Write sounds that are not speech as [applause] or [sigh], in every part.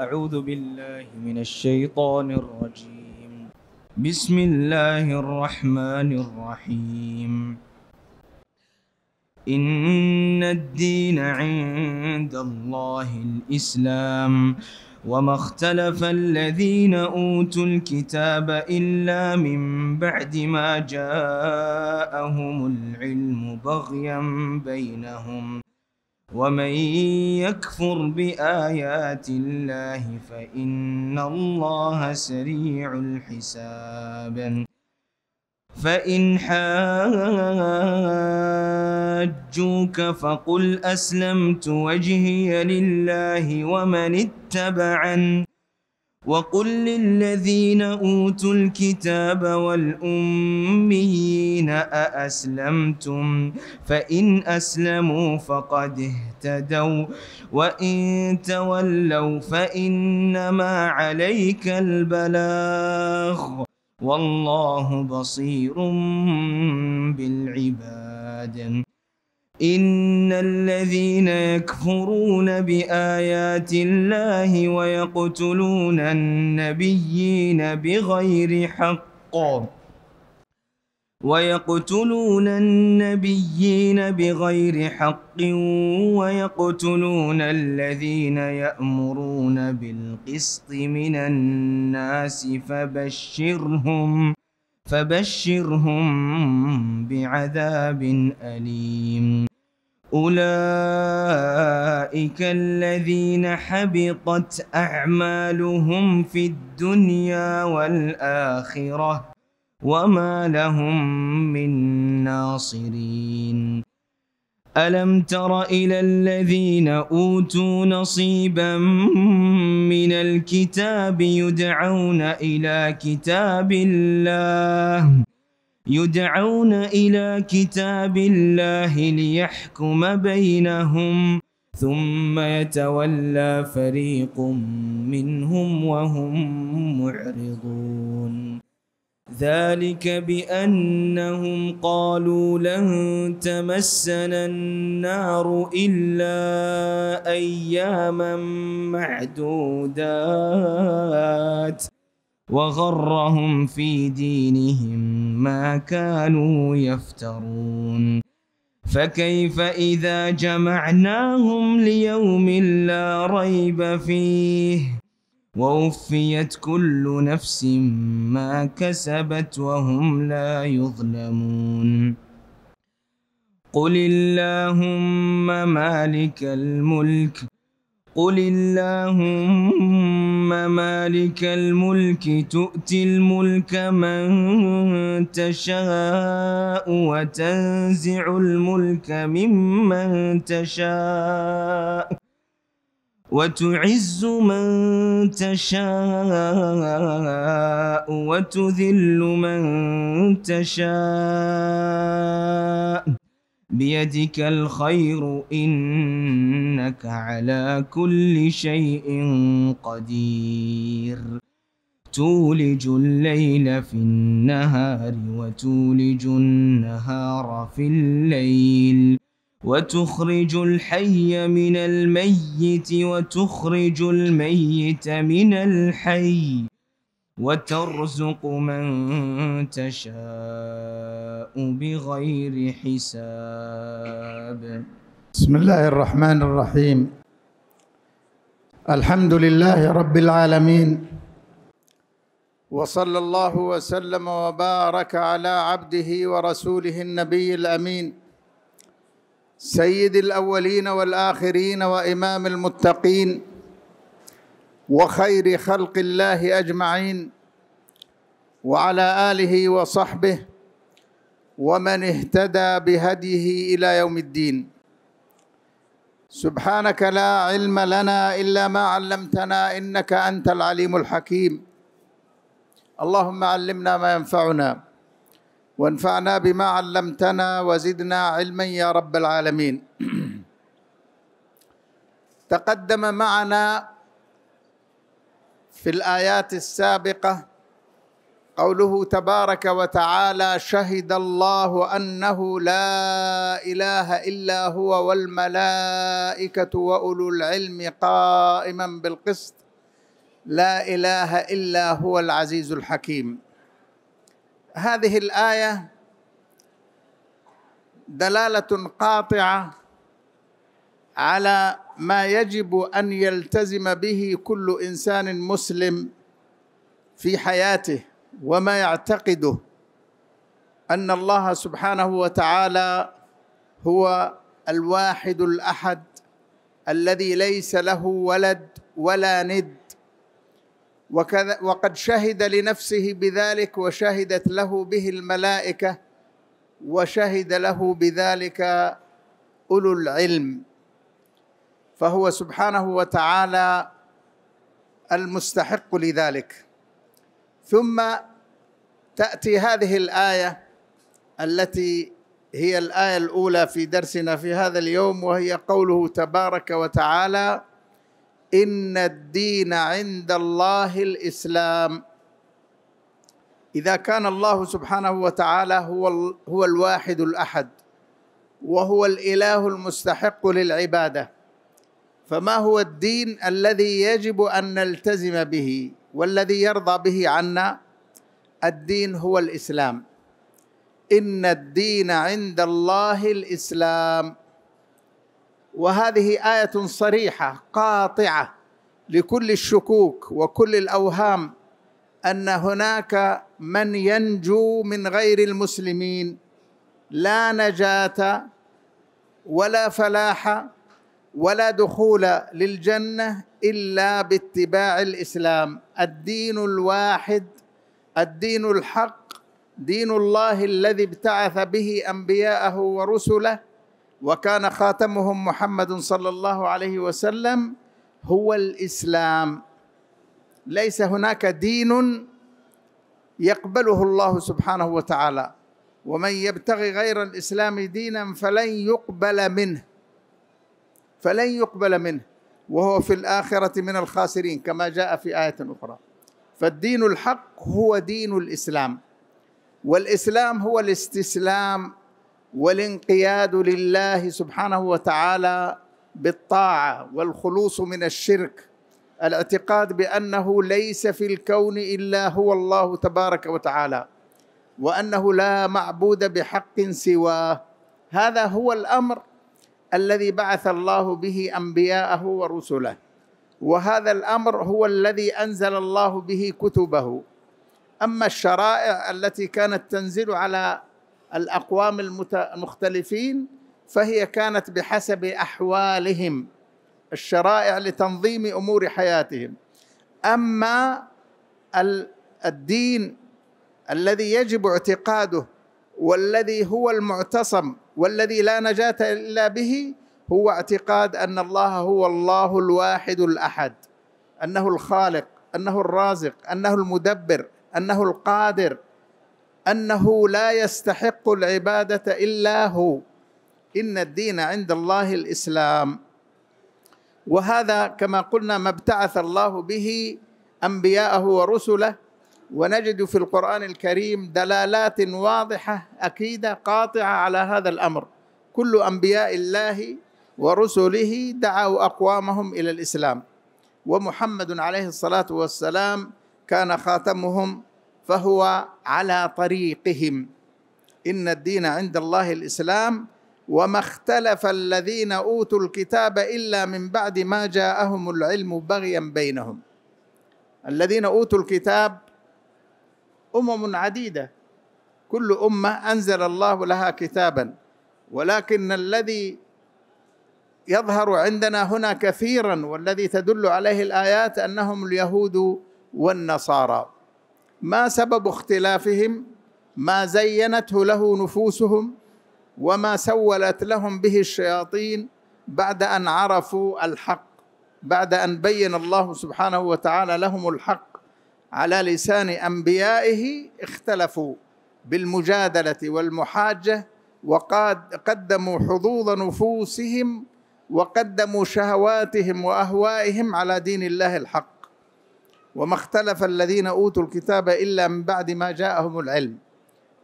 أعوذ بالله من الشيطان الرجيم بسم الله الرحمن الرحيم إن الدين عند الله الإسلام وما اختلف الذين أوتوا الكتاب إلا من بعد ما جاءهم العلم بغيا بينهم ومن يكفر بايات الله فان الله سريع الحساب فان حاجوك فقل اسلمت وجهي لله ومن اتبعن وقل للذين أوتوا الكتاب والأميين أأسلمتم فإن أسلموا فقد اهتدوا وإن تولوا فإنما عليك البلاغ والله بصير بالعباد إن الذين يكفرون بآيات الله ويقتلون النبيين بغير حق ويقتلون النبيين بغير حق ويقتلون الذين يأمرون بالقسط من الناس فبشرهم فبشرهم بعذاب أليم أولئك الذين حبطت أعمالهم في الدنيا والآخرة وما لهم من ناصرين ألم تر إلى الذين أوتوا نصيبا من الكتاب يدعون إلى كتاب الله يدعون إلى كتاب الله ليحكم بينهم ثم يتولى فريق منهم وهم معرضون ذلك بأنهم قالوا لن تمسنا النار إلا أياما معدودات وغرهم في دينهم ما كانوا يفترون فكيف إذا جمعناهم ليوم لا ريب فيه ووفيت كل نفس ما كسبت وهم لا يظلمون قل اللهم مالك الملك قل اللهم مالك الملك تؤتي الملك من تشاء وتنزع الملك ممن تشاء وتعز من تشاء وتذل من تشاء بيدك الخير انك على كل شيء قدير تولج الليل في النهار وتولج النهار في الليل وتخرج الحي من الميت وتخرج الميت من الحي وترزق من تشاء بغير حساب بسم الله الرحمن الرحيم الحمد لله رب العالمين وصلى الله وسلم وبارك على عبده ورسوله النبي الامين سيد الاولين والاخرين وامام المتقين وخير خلق الله اجمعين وعلى اله وصحبه ومن اهتدى بهديه الى يوم الدين سبحانك لا علم لنا الا ما علمتنا انك انت العليم الحكيم اللهم علمنا ما ينفعنا وانفعنا بما علمتنا وزدنا علما يا رب العالمين [clears throat] تقدم معنا في الايات السابقه قوله تبارك وتعالى شهد الله انه لا اله الا هو والملائكه واولو العلم قائما بالقسط لا اله الا هو العزيز الحكيم هذه الايه دلاله قاطعه على ما يجب ان يلتزم به كل انسان مسلم في حياته وما يعتقده ان الله سبحانه وتعالى هو الواحد الاحد الذي ليس له ولد ولا ند وكذا وقد شهد لنفسه بذلك وشهدت له به الملائكه وشهد له بذلك اولو العلم فهو سبحانه وتعالى المستحق لذلك ثم تاتي هذه الايه التي هي الايه الاولى في درسنا في هذا اليوم وهي قوله تبارك وتعالى ان الدين عند الله الاسلام اذا كان الله سبحانه وتعالى هو هو الواحد الاحد وهو الاله المستحق للعباده فما هو الدين الذي يجب ان نلتزم به والذي يرضى به عنا الدين هو الاسلام ان الدين عند الله الاسلام وهذه ايه صريحه قاطعه لكل الشكوك وكل الاوهام ان هناك من ينجو من غير المسلمين لا نجاه ولا فلاح ولا دخول للجنه الا باتباع الاسلام الدين الواحد الدين الحق دين الله الذي ابتعث به انبياءه ورسله وكان خاتمهم محمد صلى الله عليه وسلم هو الاسلام ليس هناك دين يقبله الله سبحانه وتعالى ومن يبتغي غير الاسلام دينا فلن يقبل منه فلن يقبل منه وهو في الاخره من الخاسرين كما جاء في ايه اخرى فالدين الحق هو دين الاسلام والاسلام هو الاستسلام والانقياد لله سبحانه وتعالى بالطاعه والخلوص من الشرك الاعتقاد بانه ليس في الكون الا هو الله تبارك وتعالى وانه لا معبود بحق سواه هذا هو الامر الذي بعث الله به انبياءه ورسله وهذا الامر هو الذي انزل الله به كتبه اما الشرائع التي كانت تنزل على الاقوام المختلفين فهي كانت بحسب احوالهم الشرائع لتنظيم امور حياتهم اما الدين الذي يجب اعتقاده والذي هو المعتصم والذي لا نجاه الا به هو اعتقاد ان الله هو الله الواحد الاحد انه الخالق انه الرازق انه المدبر انه القادر انه لا يستحق العباده الا هو ان الدين عند الله الاسلام وهذا كما قلنا ما ابتعث الله به انبياءه ورسله ونجد في القران الكريم دلالات واضحه اكيده قاطعه على هذا الامر كل انبياء الله ورسله دعوا اقوامهم الى الاسلام ومحمد عليه الصلاه والسلام كان خاتمهم فهو على طريقهم ان الدين عند الله الاسلام وما اختلف الذين اوتوا الكتاب الا من بعد ما جاءهم العلم بغيا بينهم الذين اوتوا الكتاب امم عديده كل امه انزل الله لها كتابا ولكن الذي يظهر عندنا هنا كثيرا والذي تدل عليه الايات انهم اليهود والنصارى ما سبب اختلافهم ما زينته له نفوسهم وما سولت لهم به الشياطين بعد ان عرفوا الحق بعد ان بين الله سبحانه وتعالى لهم الحق على لسان انبيائه اختلفوا بالمجادله والمحاجه وقد قدموا حظوظ نفوسهم وقدموا شهواتهم واهوائهم على دين الله الحق وما اختلف الذين اوتوا الكتاب الا من بعد ما جاءهم العلم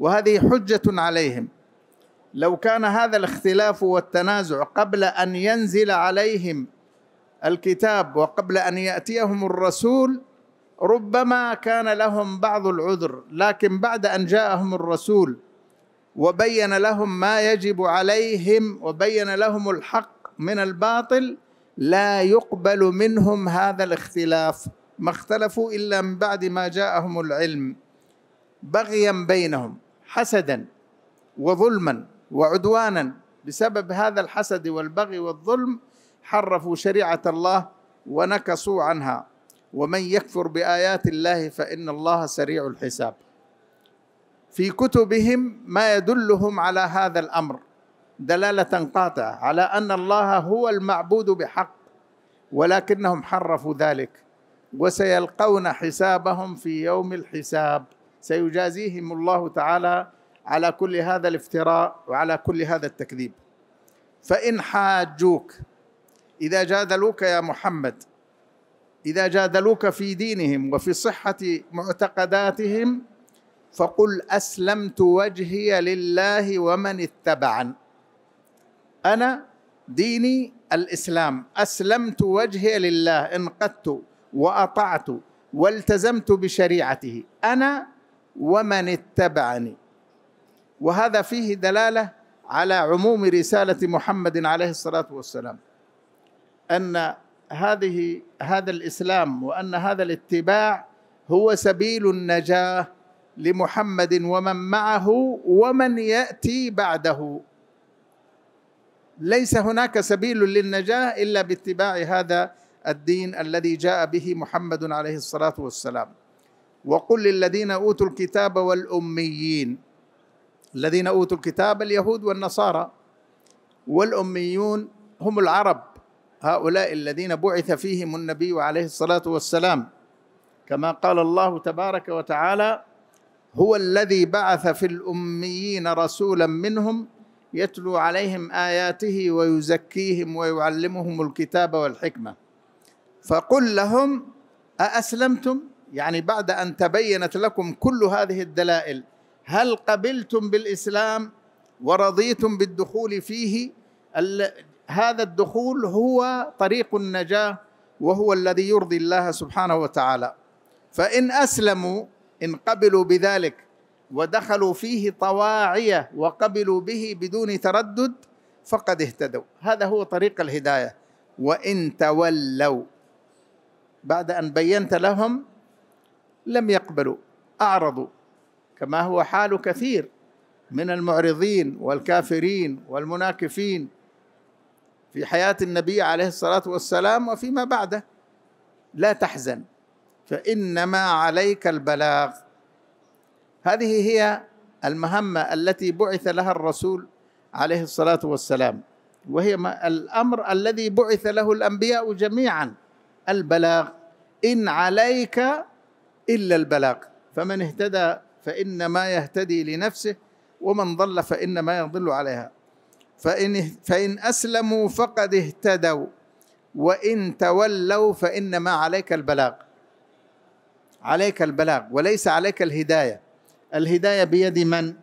وهذه حجه عليهم لو كان هذا الاختلاف والتنازع قبل ان ينزل عليهم الكتاب وقبل ان ياتيهم الرسول ربما كان لهم بعض العذر لكن بعد ان جاءهم الرسول وبين لهم ما يجب عليهم وبين لهم الحق من الباطل لا يقبل منهم هذا الاختلاف ما اختلفوا الا من بعد ما جاءهم العلم بغيا بينهم حسدا وظلما وعدوانا بسبب هذا الحسد والبغي والظلم حرفوا شريعه الله ونكصوا عنها ومن يكفر بايات الله فان الله سريع الحساب في كتبهم ما يدلهم على هذا الامر دلاله قاطعه على ان الله هو المعبود بحق ولكنهم حرفوا ذلك وسيلقون حسابهم في يوم الحساب سيجازيهم الله تعالى على كل هذا الافتراء وعلى كل هذا التكذيب فإن حاجوك إذا جادلوك يا محمد إذا جادلوك في دينهم وفي صحة معتقداتهم فقل أسلمت وجهي لله ومن اتبعن أنا ديني الإسلام أسلمت وجهي لله انقدت واطعت والتزمت بشريعته انا ومن اتبعني وهذا فيه دلاله على عموم رساله محمد عليه الصلاه والسلام ان هذه هذا الاسلام وان هذا الاتباع هو سبيل النجاه لمحمد ومن معه ومن ياتي بعده ليس هناك سبيل للنجاه الا باتباع هذا الدين الذي جاء به محمد عليه الصلاه والسلام وقل للذين اوتوا الكتاب والاميين الذين اوتوا الكتاب اليهود والنصارى والاميون هم العرب هؤلاء الذين بعث فيهم النبي عليه الصلاه والسلام كما قال الله تبارك وتعالى هو الذي بعث في الاميين رسولا منهم يتلو عليهم اياته ويزكيهم ويعلمهم الكتاب والحكمه فقل لهم أأسلمتم يعني بعد أن تبينت لكم كل هذه الدلائل هل قبلتم بالإسلام ورضيتم بالدخول فيه هذا الدخول هو طريق النجاة وهو الذي يرضي الله سبحانه وتعالى فإن أسلموا إن قبلوا بذلك ودخلوا فيه طواعية وقبلوا به بدون تردد فقد اهتدوا هذا هو طريق الهداية وإن تولوا بعد أن بينت لهم لم يقبلوا أعرضوا كما هو حال كثير من المعرضين والكافرين والمناكفين في حياة النبي عليه الصلاة والسلام وفيما بعده لا تحزن فإنما عليك البلاغ هذه هي المهمة التي بعث لها الرسول عليه الصلاة والسلام وهي الأمر الذي بعث له الأنبياء جميعاً البلاغ إن عليك إلا البلاغ فمن اهتدى فإنما يهتدي لنفسه ومن ضل فإنما يضل عليها فإن, فإن أسلموا فقد اهتدوا وإن تولوا فإنما عليك البلاغ عليك البلاغ وليس عليك الهداية الهداية بيد من؟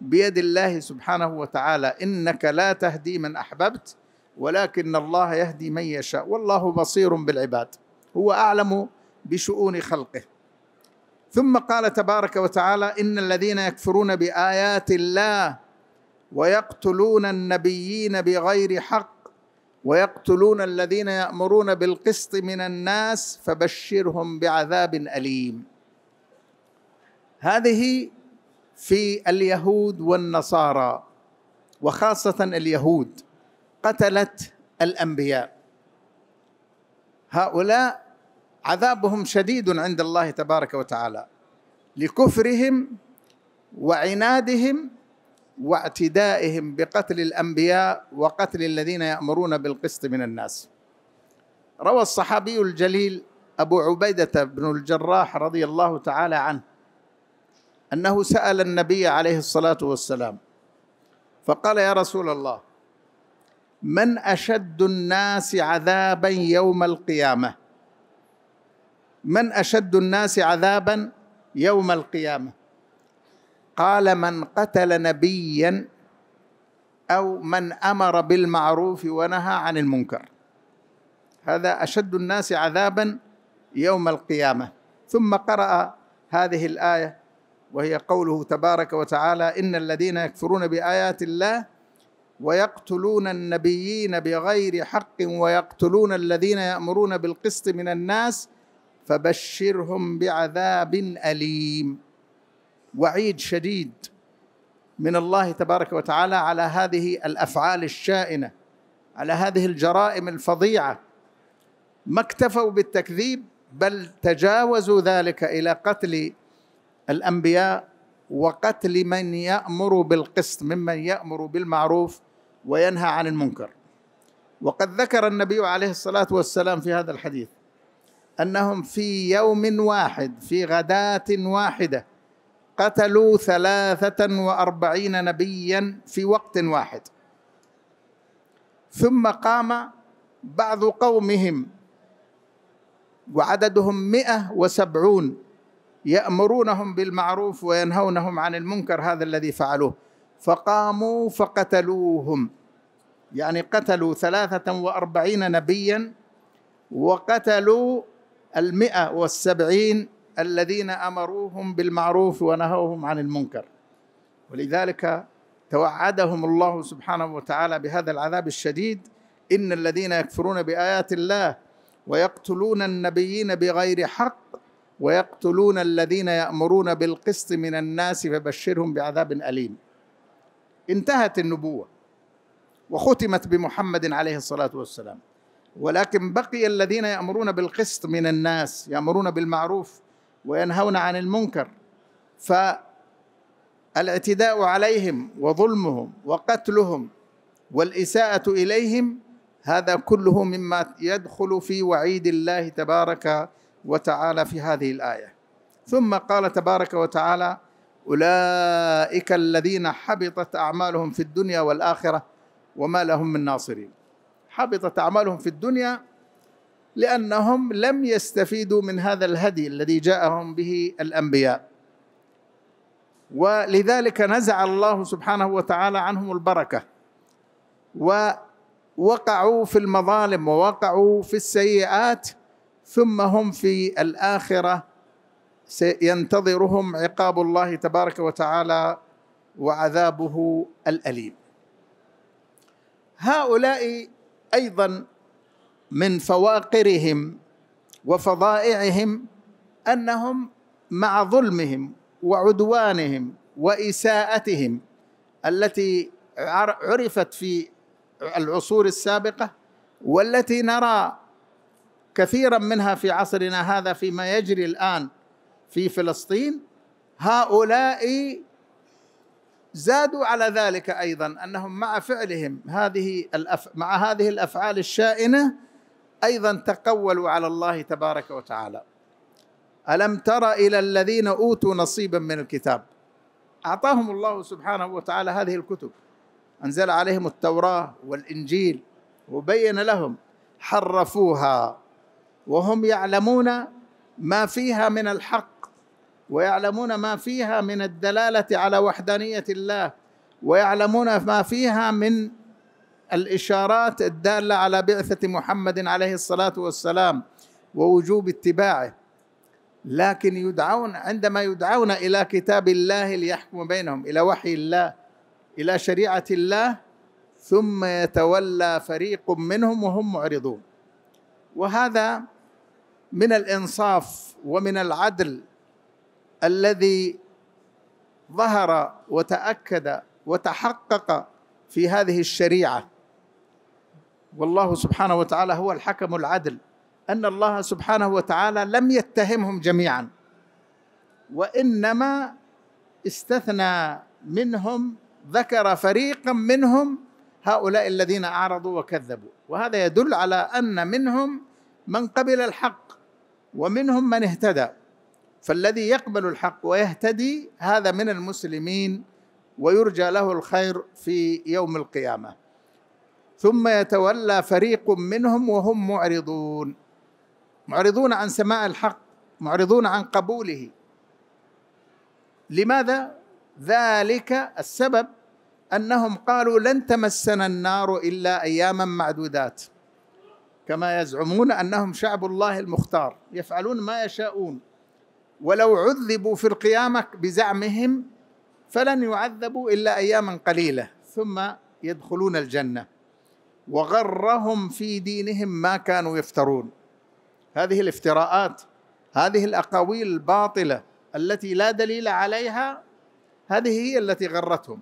بيد الله سبحانه وتعالى إنك لا تهدي من أحببت ولكن الله يهدي من يشاء والله بصير بالعباد هو اعلم بشؤون خلقه ثم قال تبارك وتعالى ان الذين يكفرون بايات الله ويقتلون النبيين بغير حق ويقتلون الذين يامرون بالقسط من الناس فبشرهم بعذاب اليم هذه في اليهود والنصارى وخاصه اليهود قتلت الانبياء هؤلاء عذابهم شديد عند الله تبارك وتعالى لكفرهم وعنادهم واعتدائهم بقتل الانبياء وقتل الذين يامرون بالقسط من الناس روى الصحابي الجليل ابو عبيده بن الجراح رضي الله تعالى عنه انه سال النبي عليه الصلاه والسلام فقال يا رسول الله من اشد الناس عذابا يوم القيامه من اشد الناس عذابا يوم القيامه قال من قتل نبيا او من امر بالمعروف ونهى عن المنكر هذا اشد الناس عذابا يوم القيامه ثم قرا هذه الايه وهي قوله تبارك وتعالى ان الذين يكفرون بايات الله ويقتلون النبيين بغير حق ويقتلون الذين يامرون بالقسط من الناس فبشرهم بعذاب اليم وعيد شديد من الله تبارك وتعالى على هذه الافعال الشائنه على هذه الجرائم الفظيعه ما اكتفوا بالتكذيب بل تجاوزوا ذلك الى قتل الانبياء وقتل من يامر بالقسط ممن يامر بالمعروف وينهى عن المنكر وقد ذكر النبي عليه الصلاه والسلام في هذا الحديث انهم في يوم واحد في غداه واحده قتلوا ثلاثه واربعين نبيا في وقت واحد ثم قام بعض قومهم وعددهم مئة وسبعون يأمرونهم بالمعروف وينهونهم عن المنكر هذا الذي فعلوه فقاموا فقتلوهم يعني قتلوا ثلاثة وأربعين نبيا وقتلوا المئة والسبعين الذين أمروهم بالمعروف ونهوهم عن المنكر ولذلك توعدهم الله سبحانه وتعالى بهذا العذاب الشديد إن الذين يكفرون بآيات الله ويقتلون النبيين بغير حق ويقتلون الذين يأمرون بالقسط من الناس فبشرهم بعذاب أليم انتهت النبوه وختمت بمحمد عليه الصلاه والسلام ولكن بقي الذين يامرون بالقسط من الناس يامرون بالمعروف وينهون عن المنكر فالاعتداء عليهم وظلمهم وقتلهم والاساءه اليهم هذا كله مما يدخل في وعيد الله تبارك وتعالى في هذه الايه ثم قال تبارك وتعالى أولئك الذين حبطت أعمالهم في الدنيا والآخرة وما لهم من ناصرين حبطت أعمالهم في الدنيا لأنهم لم يستفيدوا من هذا الهدي الذي جاءهم به الأنبياء ولذلك نزع الله سبحانه وتعالى عنهم البركه ووقعوا في المظالم ووقعوا في السيئات ثم هم في الاخره سينتظرهم عقاب الله تبارك وتعالى وعذابه الاليم هؤلاء ايضا من فواقرهم وفظائعهم انهم مع ظلمهم وعدوانهم واساءتهم التي عرفت في العصور السابقه والتي نرى كثيرا منها في عصرنا هذا فيما يجري الان في فلسطين هؤلاء زادوا على ذلك ايضا انهم مع فعلهم هذه الأف... مع هذه الافعال الشائنه ايضا تقولوا على الله تبارك وتعالى الم تر الى الذين اوتوا نصيبا من الكتاب اعطاهم الله سبحانه وتعالى هذه الكتب انزل عليهم التوراه والانجيل وبين لهم حرفوها وهم يعلمون ما فيها من الحق ويعلمون ما فيها من الدلاله على وحدانيه الله ويعلمون ما فيها من الاشارات الداله على بعثه محمد عليه الصلاه والسلام ووجوب اتباعه لكن يدعون عندما يدعون الى كتاب الله ليحكم بينهم الى وحي الله الى شريعه الله ثم يتولى فريق منهم وهم معرضون وهذا من الانصاف ومن العدل الذي ظهر وتاكد وتحقق في هذه الشريعه والله سبحانه وتعالى هو الحكم العدل ان الله سبحانه وتعالى لم يتهمهم جميعا وانما استثنى منهم ذكر فريقا منهم هؤلاء الذين اعرضوا وكذبوا وهذا يدل على ان منهم من قبل الحق ومنهم من اهتدى فالذي يقبل الحق ويهتدي هذا من المسلمين ويرجى له الخير في يوم القيامه ثم يتولى فريق منهم وهم معرضون معرضون عن سماع الحق معرضون عن قبوله لماذا ذلك السبب انهم قالوا لن تمسنا النار الا اياما معدودات كما يزعمون انهم شعب الله المختار يفعلون ما يشاءون ولو عذبوا في القيامة بزعمهم فلن يعذبوا إلا أياما قليلة ثم يدخلون الجنة وغرهم في دينهم ما كانوا يفترون هذه الافتراءات هذه الأقاويل الباطلة التي لا دليل عليها هذه هي التي غرتهم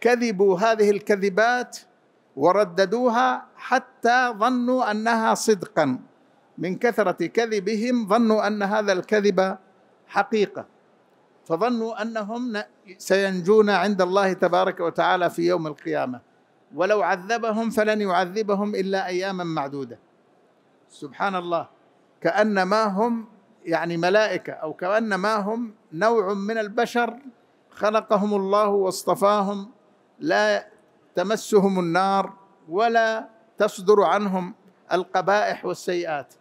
كذبوا هذه الكذبات ورددوها حتى ظنوا انها صدقا من كثره كذبهم ظنوا ان هذا الكذب حقيقه فظنوا انهم سينجون عند الله تبارك وتعالى في يوم القيامه ولو عذبهم فلن يعذبهم الا اياما معدوده سبحان الله كانما هم يعني ملائكه او كانما هم نوع من البشر خلقهم الله واصطفاهم لا تمسهم النار ولا تصدر عنهم القبائح والسيئات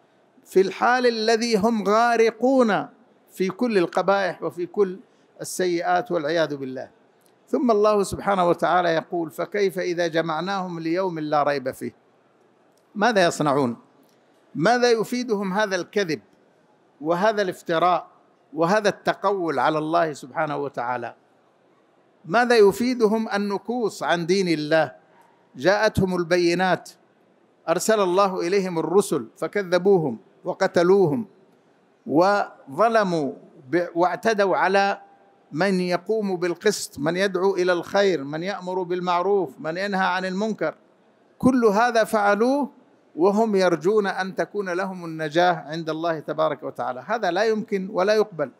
في الحال الذي هم غارقون في كل القبائح وفي كل السيئات والعياذ بالله ثم الله سبحانه وتعالى يقول فكيف اذا جمعناهم ليوم لا ريب فيه ماذا يصنعون ماذا يفيدهم هذا الكذب وهذا الافتراء وهذا التقول على الله سبحانه وتعالى ماذا يفيدهم النكوص عن دين الله جاءتهم البينات ارسل الله اليهم الرسل فكذبوهم وقتلوهم وظلموا واعتدوا على من يقوم بالقسط من يدعو الى الخير من يامر بالمعروف من ينهى عن المنكر كل هذا فعلوه وهم يرجون ان تكون لهم النجاه عند الله تبارك وتعالى هذا لا يمكن ولا يقبل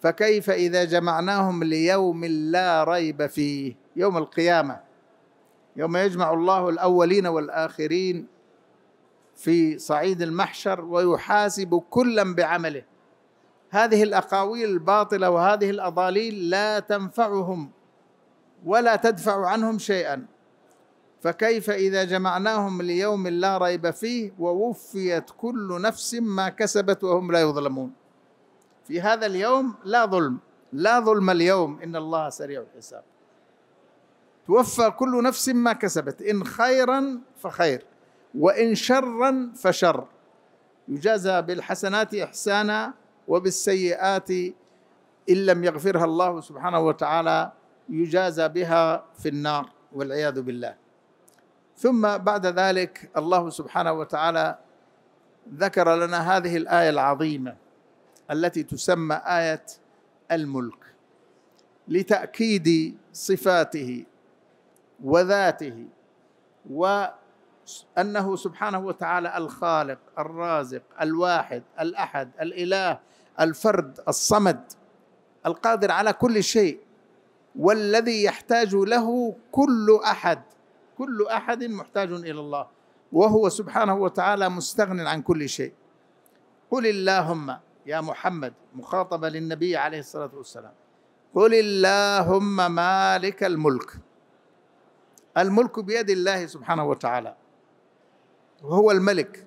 فكيف اذا جمعناهم ليوم لا ريب فيه يوم القيامه يوم يجمع الله الاولين والاخرين في صعيد المحشر ويحاسب كلا بعمله هذه الاقاويل الباطله وهذه الاضاليل لا تنفعهم ولا تدفع عنهم شيئا فكيف اذا جمعناهم ليوم لا ريب فيه ووفيت كل نفس ما كسبت وهم لا يظلمون في هذا اليوم لا ظلم لا ظلم اليوم ان الله سريع الحساب توفى كل نفس ما كسبت ان خيرا فخير وإن شرا فشر يجازى بالحسنات إحسانا وبالسيئات إن لم يغفرها الله سبحانه وتعالى يجازى بها في النار والعياذ بالله ثم بعد ذلك الله سبحانه وتعالى ذكر لنا هذه الآية العظيمة التي تسمى آية الملك لتأكيد صفاته وذاته و انه سبحانه وتعالى الخالق الرازق الواحد الاحد الاله الفرد الصمد القادر على كل شيء والذي يحتاج له كل احد كل احد محتاج الى الله وهو سبحانه وتعالى مستغن عن كل شيء قل اللهم يا محمد مخاطبه للنبي عليه الصلاه والسلام قل اللهم مالك الملك الملك بيد الله سبحانه وتعالى وهو الملك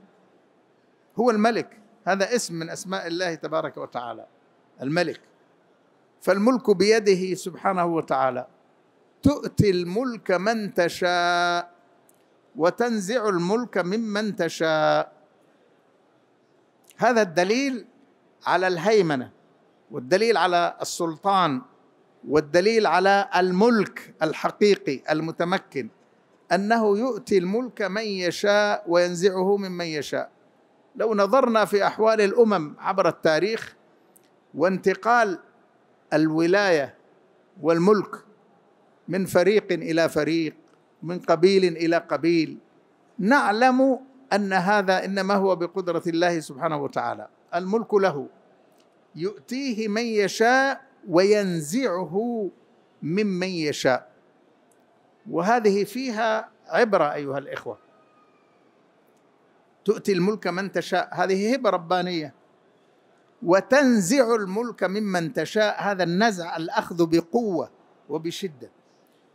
هو الملك هذا اسم من اسماء الله تبارك وتعالى الملك فالملك بيده سبحانه وتعالى تؤتي الملك من تشاء وتنزع الملك ممن تشاء هذا الدليل على الهيمنه والدليل على السلطان والدليل على الملك الحقيقي المتمكن انه يؤتي الملك من يشاء وينزعه ممن يشاء لو نظرنا في احوال الامم عبر التاريخ وانتقال الولايه والملك من فريق الى فريق من قبيل الى قبيل نعلم ان هذا انما هو بقدره الله سبحانه وتعالى الملك له يؤتيه من يشاء وينزعه ممن يشاء وهذه فيها عبره ايها الاخوه تؤتي الملك من تشاء هذه هبه ربانيه وتنزع الملك ممن تشاء هذا النزع الاخذ بقوه وبشده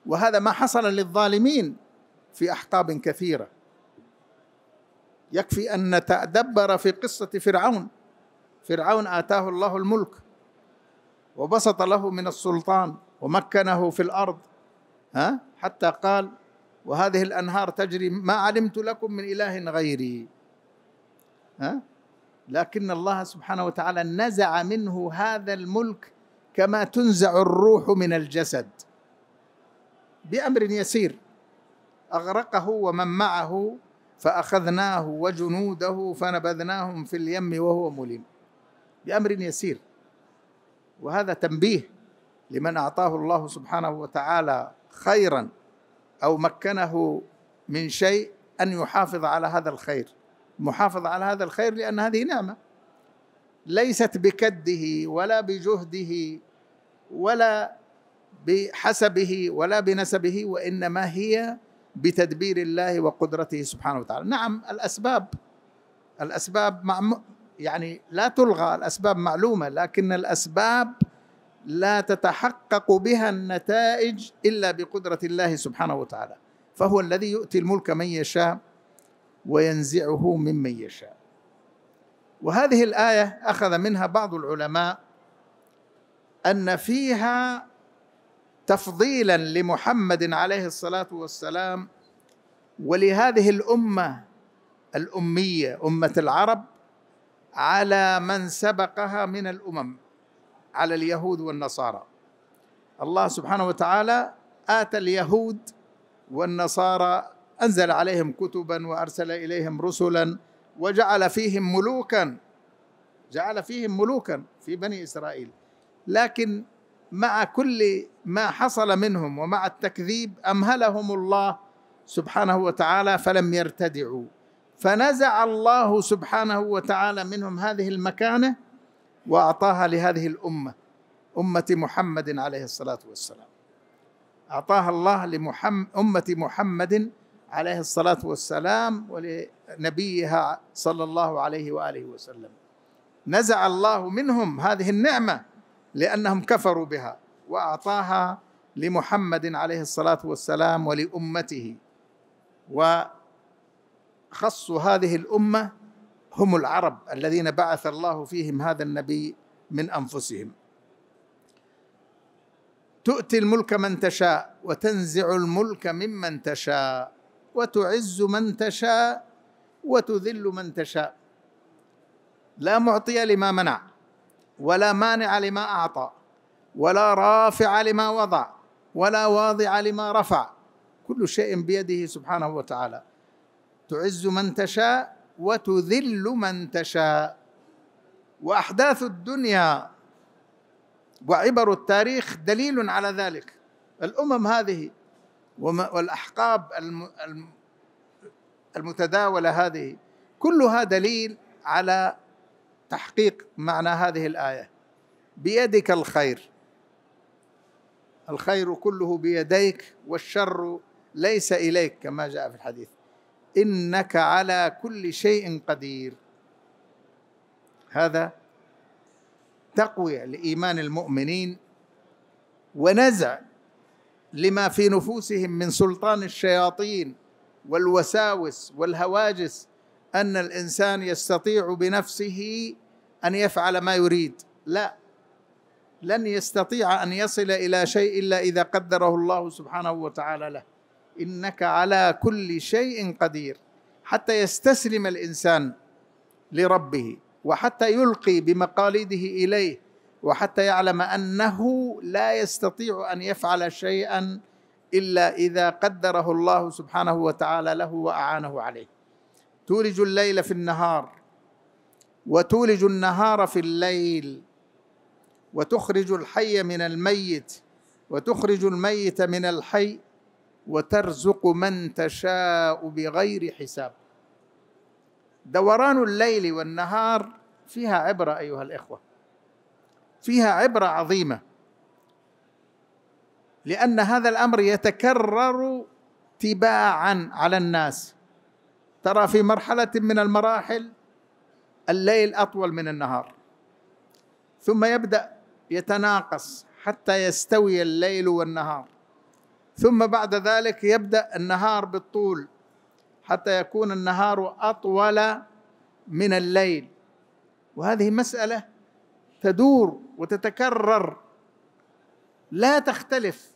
وهذا ما حصل للظالمين في احقاب كثيره يكفي ان نتدبر في قصه فرعون فرعون اتاه الله الملك وبسط له من السلطان ومكنه في الارض ها حتى قال وهذه الأنهار تجري ما علمت لكم من إله غيري ها؟ لكن الله سبحانه وتعالى نزع منه هذا الملك كما تنزع الروح من الجسد بأمر يسير أغرقه ومن معه فأخذناه وجنوده فنبذناهم في اليم وهو مليم بأمر يسير وهذا تنبيه لمن أعطاه الله سبحانه وتعالى خيرا او مكنه من شيء ان يحافظ على هذا الخير محافظ على هذا الخير لان هذه نعمه ليست بكده ولا بجهده ولا بحسبه ولا بنسبه وانما هي بتدبير الله وقدرته سبحانه وتعالى نعم الاسباب الاسباب مع يعني لا تلغى الاسباب معلومه لكن الاسباب لا تتحقق بها النتائج الا بقدره الله سبحانه وتعالى فهو الذي يؤتي الملك من يشاء وينزعه ممن يشاء وهذه الايه اخذ منها بعض العلماء ان فيها تفضيلا لمحمد عليه الصلاه والسلام ولهذه الامه الاميه امه العرب على من سبقها من الامم على اليهود والنصارى الله سبحانه وتعالى آتى اليهود والنصارى أنزل عليهم كتبا وأرسل إليهم رسلا وجعل فيهم ملوكا جعل فيهم ملوكا في بني إسرائيل لكن مع كل ما حصل منهم ومع التكذيب أمهلهم الله سبحانه وتعالى فلم يرتدعوا فنزع الله سبحانه وتعالى منهم هذه المكانه واعطاها لهذه الامه امه محمد عليه الصلاه والسلام اعطاها الله لامه امه محمد عليه الصلاه والسلام ولنبيها صلى الله عليه واله وسلم نزع الله منهم هذه النعمه لانهم كفروا بها واعطاها لمحمد عليه الصلاه والسلام ولامته وخصوا هذه الامه هم العرب الذين بعث الله فيهم هذا النبي من انفسهم تؤتي الملك من تشاء وتنزع الملك ممن تشاء وتعز من تشاء وتذل من تشاء لا معطي لما منع ولا مانع لما اعطى ولا رافع لما وضع ولا واضع لما رفع كل شيء بيده سبحانه وتعالى تعز من تشاء وتذل من تشاء واحداث الدنيا وعبر التاريخ دليل على ذلك الامم هذه والاحقاب المتداوله هذه كلها دليل على تحقيق معنى هذه الايه بيدك الخير الخير كله بيديك والشر ليس اليك كما جاء في الحديث انك على كل شيء قدير هذا تقويه لايمان المؤمنين ونزع لما في نفوسهم من سلطان الشياطين والوساوس والهواجس ان الانسان يستطيع بنفسه ان يفعل ما يريد لا لن يستطيع ان يصل الى شيء الا اذا قدره الله سبحانه وتعالى له انك على كل شيء قدير حتى يستسلم الانسان لربه وحتى يلقي بمقاليده اليه وحتى يعلم انه لا يستطيع ان يفعل شيئا الا اذا قدره الله سبحانه وتعالى له واعانه عليه تولج الليل في النهار وتولج النهار في الليل وتخرج الحي من الميت وتخرج الميت من الحي وترزق من تشاء بغير حساب دوران الليل والنهار فيها عبره ايها الاخوه فيها عبره عظيمه لان هذا الامر يتكرر تباعا على الناس ترى في مرحله من المراحل الليل اطول من النهار ثم يبدا يتناقص حتى يستوي الليل والنهار ثم بعد ذلك يبدا النهار بالطول حتى يكون النهار اطول من الليل وهذه مساله تدور وتتكرر لا تختلف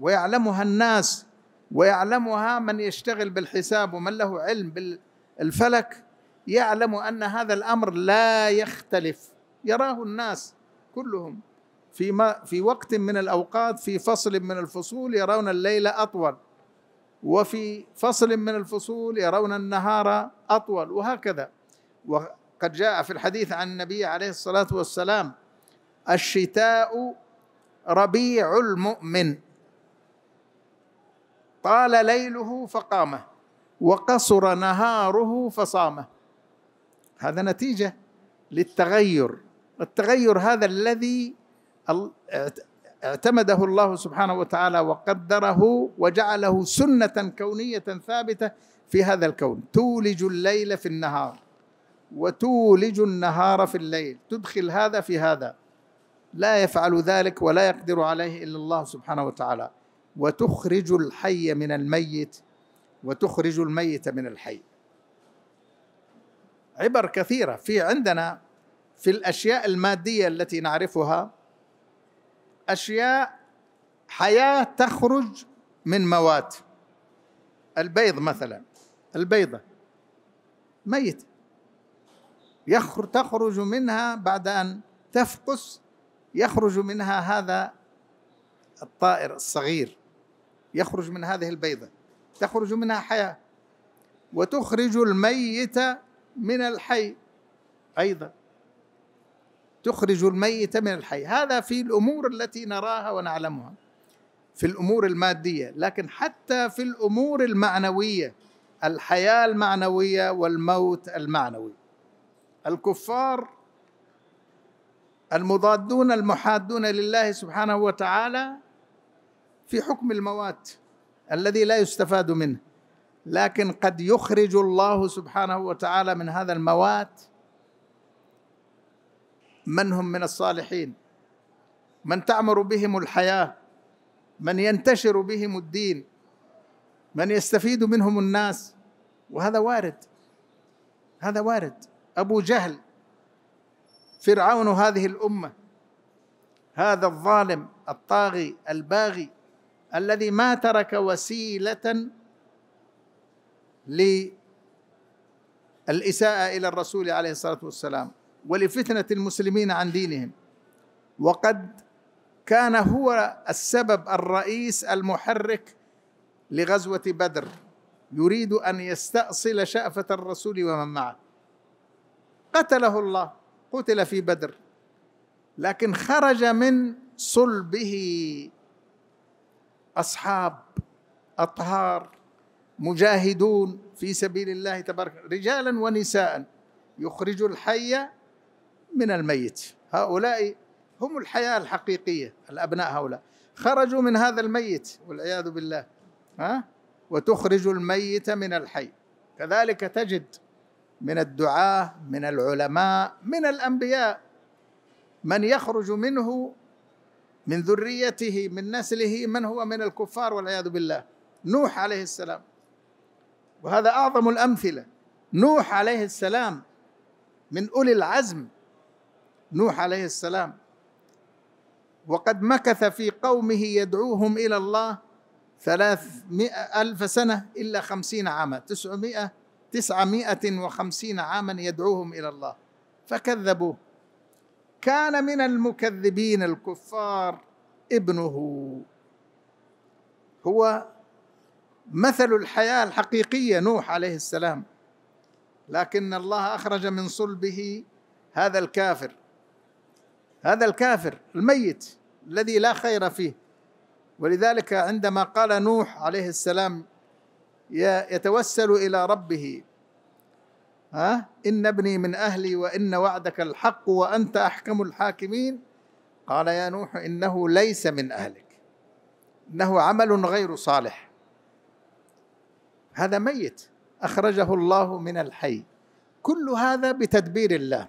ويعلمها الناس ويعلمها من يشتغل بالحساب ومن له علم بالفلك يعلم ان هذا الامر لا يختلف يراه الناس كلهم في, ما في وقت من الأوقات في فصل من الفصول يرون الليل أطول وفي فصل من الفصول يرون النهار أطول وهكذا وقد جاء في الحديث عن النبي عليه الصلاة والسلام الشتاء ربيع المؤمن طال ليله فقامه وقصر نهاره فصامه هذا نتيجه للتغير التغير هذا الذي اعتمده الله سبحانه وتعالى وقدره وجعله سنة كونية ثابتة في هذا الكون تولج الليل في النهار وتولج النهار في الليل تدخل هذا في هذا لا يفعل ذلك ولا يقدر عليه إلا الله سبحانه وتعالى وتخرج الحي من الميت وتخرج الميت من الحي عبر كثيرة في عندنا في الأشياء المادية التي نعرفها أشياء حياة تخرج من موات البيض مثلا البيضة ميت يخرج تخرج منها بعد أن تفقس يخرج منها هذا الطائر الصغير يخرج من هذه البيضة تخرج منها حياة وتخرج الميت من الحي أيضا تخرج الميت من الحي هذا في الأمور التي نراها ونعلمها في الأمور المادية لكن حتى في الأمور المعنوية الحياة المعنوية والموت المعنوي الكفار المضادون المحادون لله سبحانه وتعالى في حكم الموات الذي لا يستفاد منه لكن قد يخرج الله سبحانه وتعالى من هذا الموات من هم من الصالحين من تعمر بهم الحياه من ينتشر بهم الدين من يستفيد منهم الناس وهذا وارد هذا وارد ابو جهل فرعون هذه الامه هذا الظالم الطاغي الباغي الذي ما ترك وسيله للاساءه الى الرسول عليه الصلاه والسلام ولفتنة المسلمين عن دينهم وقد كان هو السبب الرئيس المحرك لغزوة بدر يريد أن يستأصل شأفة الرسول ومن معه قتله الله قتل في بدر لكن خرج من صلبه أصحاب أطهار مجاهدون في سبيل الله تبارك رجالا ونساء يخرج الحي من الميت هؤلاء هم الحياة الحقيقية الأبناء هؤلاء خرجوا من هذا الميت والعياذ بالله ها وتخرج الميت من الحي كذلك تجد من الدعاة من العلماء من الأنبياء من يخرج منه من ذريته من نسله من هو من الكفار والعياذ بالله نوح عليه السلام وهذا أعظم الأمثلة نوح عليه السلام من أولي العزم نوح عليه السلام وقد مكث في قومه يدعوهم إلى الله ثلاثمائة ألف سنة إلا خمسين عاما تسعمائة تسعمائة وخمسين عاما يدعوهم إلى الله فكذبوه كان من المكذبين الكفار ابنه هو مثل الحياة الحقيقية نوح عليه السلام لكن الله أخرج من صلبه هذا الكافر هذا الكافر الميت الذي لا خير فيه ولذلك عندما قال نوح عليه السلام يتوسل إلى ربه ها إن ابني من أهلي وإن وعدك الحق وأنت أحكم الحاكمين قال يا نوح إنه ليس من أهلك إنه عمل غير صالح هذا ميت أخرجه الله من الحي كل هذا بتدبير الله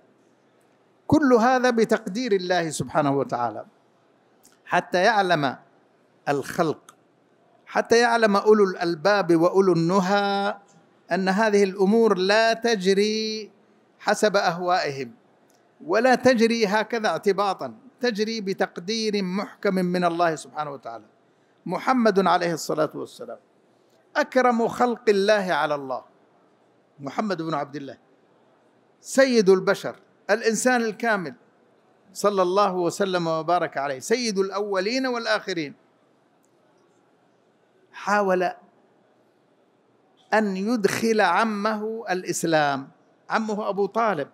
كل هذا بتقدير الله سبحانه وتعالى حتى يعلم الخلق حتى يعلم اولو الالباب واولو النهى ان هذه الامور لا تجري حسب اهوائهم ولا تجري هكذا اعتباطا تجري بتقدير محكم من الله سبحانه وتعالى محمد عليه الصلاه والسلام اكرم خلق الله على الله محمد بن عبد الله سيد البشر الإنسان الكامل صلى الله وسلم وبارك عليه سيد الأولين والآخرين حاول أن يدخل عمه الإسلام عمه أبو طالب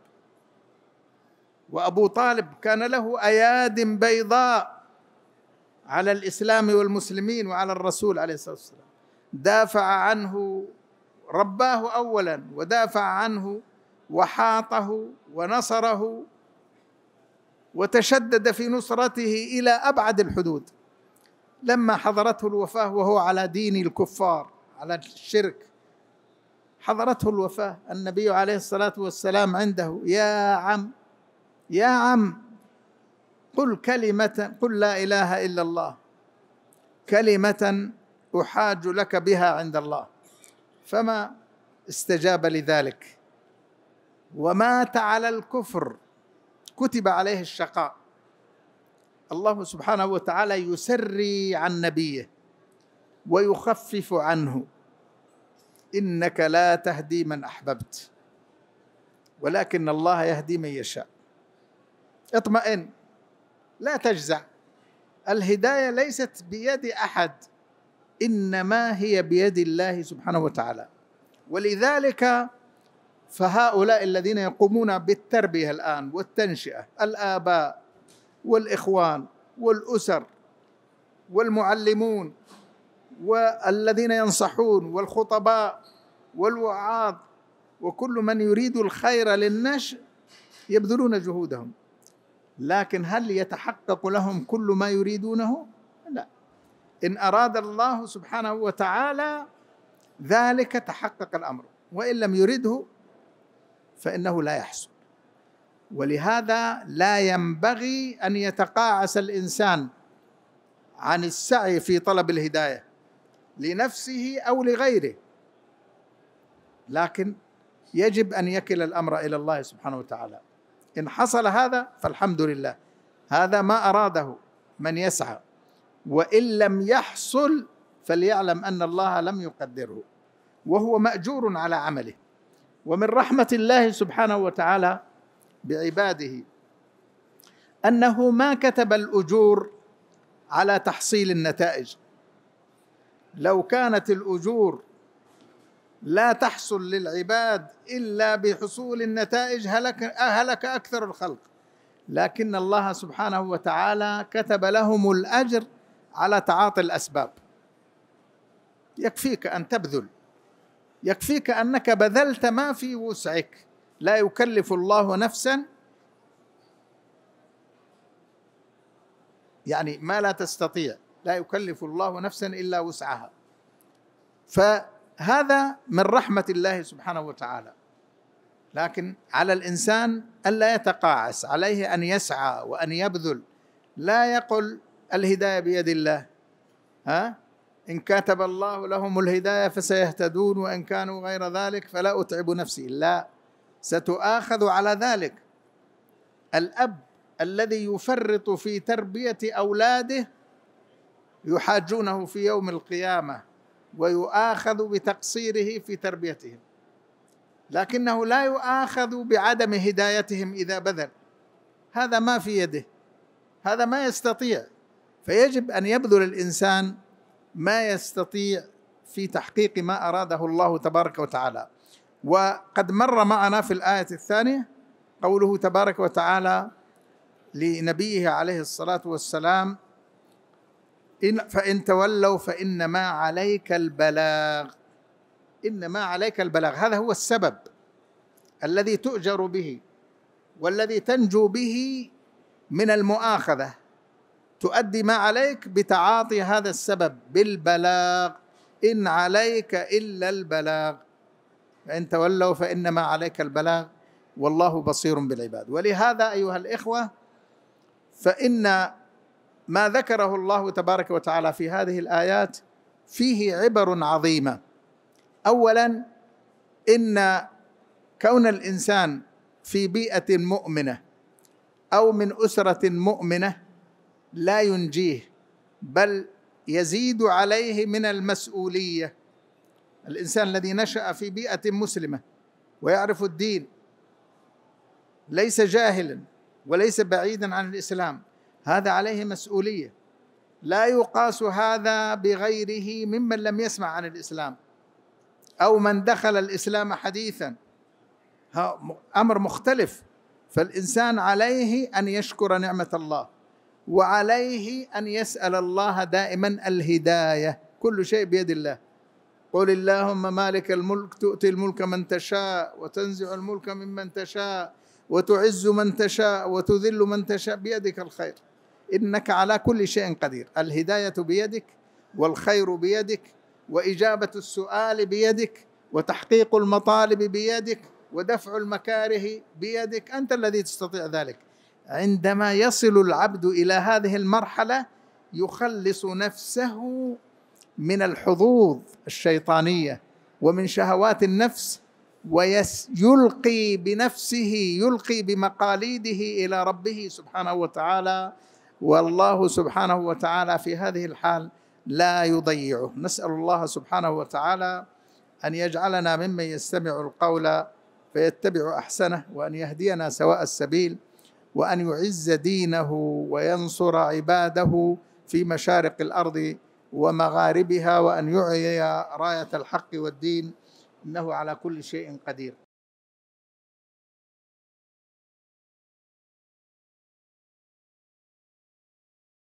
وأبو طالب كان له أياد بيضاء على الإسلام والمسلمين وعلى الرسول عليه الصلاة والسلام دافع عنه رباه أولا ودافع عنه وحاطه ونصره وتشدد في نصرته الى ابعد الحدود لما حضرته الوفاه وهو على دين الكفار على الشرك حضرته الوفاه النبي عليه الصلاه والسلام عنده يا عم يا عم قل كلمه قل لا اله الا الله كلمه احاج لك بها عند الله فما استجاب لذلك ومات على الكفر كتب عليه الشقاء الله سبحانه وتعالى يسري عن نبيه ويخفف عنه انك لا تهدي من احببت ولكن الله يهدي من يشاء اطمئن لا تجزع الهدايه ليست بيد احد انما هي بيد الله سبحانه وتعالى ولذلك فهؤلاء الذين يقومون بالتربيه الان والتنشئه الاباء والاخوان والاسر والمعلمون والذين ينصحون والخطباء والوعاظ وكل من يريد الخير للنشء يبذلون جهودهم لكن هل يتحقق لهم كل ما يريدونه لا ان اراد الله سبحانه وتعالى ذلك تحقق الامر وان لم يرده فإنه لا يحصل ولهذا لا ينبغي أن يتقاعس الإنسان عن السعي في طلب الهداية لنفسه أو لغيره لكن يجب أن يكل الأمر إلى الله سبحانه وتعالى إن حصل هذا فالحمد لله هذا ما أراده من يسعى وإن لم يحصل فليعلم أن الله لم يقدره وهو مأجور على عمله ومن رحمه الله سبحانه وتعالى بعباده انه ما كتب الاجور على تحصيل النتائج لو كانت الاجور لا تحصل للعباد الا بحصول النتائج هلك هلك اكثر الخلق لكن الله سبحانه وتعالى كتب لهم الاجر على تعاطي الاسباب يكفيك ان تبذل يكفيك انك بذلت ما في وسعك لا يكلف الله نفسا يعني ما لا تستطيع لا يكلف الله نفسا الا وسعها فهذا من رحمه الله سبحانه وتعالى لكن على الانسان الا يتقاعس عليه ان يسعى وان يبذل لا يقل الهدايه بيد الله ها إن كتب الله لهم الهداية فسيهتدون وإن كانوا غير ذلك فلا أتعب نفسي لا ستؤاخذ على ذلك الأب الذي يفرط في تربية أولاده يحاجونه في يوم القيامة ويؤاخذ بتقصيره في تربيتهم لكنه لا يؤاخذ بعدم هدايتهم إذا بذل هذا ما في يده هذا ما يستطيع فيجب أن يبذل الإنسان ما يستطيع في تحقيق ما أراده الله تبارك وتعالى وقد مر معنا في الآية الثانية قوله تبارك وتعالى لنبيه عليه الصلاة والسلام إن فإن تولوا فإنما عليك البلاغ إنما عليك البلاغ هذا هو السبب الذي تؤجر به والذي تنجو به من المؤاخذة تؤدي ما عليك بتعاطي هذا السبب بالبلاغ ان عليك الا البلاغ فان تولوا فانما عليك البلاغ والله بصير بالعباد ولهذا ايها الاخوه فان ما ذكره الله تبارك وتعالى في هذه الايات فيه عبر عظيمه اولا ان كون الانسان في بيئه مؤمنه او من اسره مؤمنه لا ينجيه بل يزيد عليه من المسؤوليه الانسان الذي نشا في بيئه مسلمه ويعرف الدين ليس جاهلا وليس بعيدا عن الاسلام هذا عليه مسؤوليه لا يقاس هذا بغيره ممن لم يسمع عن الاسلام او من دخل الاسلام حديثا امر مختلف فالانسان عليه ان يشكر نعمه الله وعليه ان يسال الله دائما الهدايه كل شيء بيد الله قل اللهم مالك الملك تؤتي الملك من تشاء وتنزع الملك ممن تشاء وتعز من تشاء وتذل من تشاء بيدك الخير انك على كل شيء قدير الهدايه بيدك والخير بيدك واجابه السؤال بيدك وتحقيق المطالب بيدك ودفع المكاره بيدك انت الذي تستطيع ذلك عندما يصل العبد الى هذه المرحله يخلص نفسه من الحظوظ الشيطانيه ومن شهوات النفس ويلقي بنفسه يلقي بمقاليده الى ربه سبحانه وتعالى والله سبحانه وتعالى في هذه الحال لا يضيعه نسال الله سبحانه وتعالى ان يجعلنا ممن يستمع القول فيتبع احسنه وان يهدينا سواء السبيل وان يعز دينه وينصر عباده في مشارق الارض ومغاربها وان يعي رايه الحق والدين انه على كل شيء قدير